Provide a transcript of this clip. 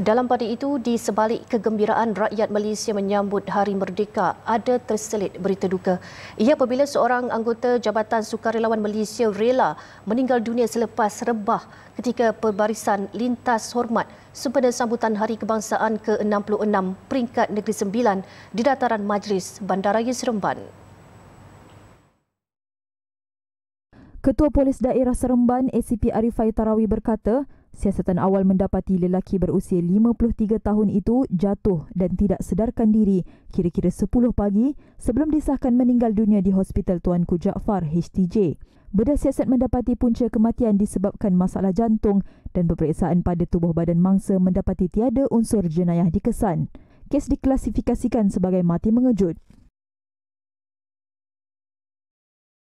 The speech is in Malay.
Dalam pada itu, di sebalik kegembiraan rakyat Malaysia menyambut Hari Merdeka, ada terselit berita duka. Ia apabila seorang anggota Jabatan Sukarelawan Malaysia rela meninggal dunia selepas rebah ketika perbarisan lintas hormat sempena sambutan Hari Kebangsaan ke-66 peringkat Negeri Sembilan di dataran Majlis Bandaraya Seremban. Ketua Polis Daerah Seremban ACP Arifai Tarawi berkata, Siasatan awal mendapati lelaki berusia 53 tahun itu jatuh dan tidak sedarkan diri kira-kira 10 pagi sebelum disahkan meninggal dunia di Hospital Tuanku Jaafar HTJ. Bedah siasat mendapati punca kematian disebabkan masalah jantung dan peperiksaan pada tubuh badan mangsa mendapati tiada unsur jenayah dikesan. Kes diklasifikasikan sebagai mati mengejut.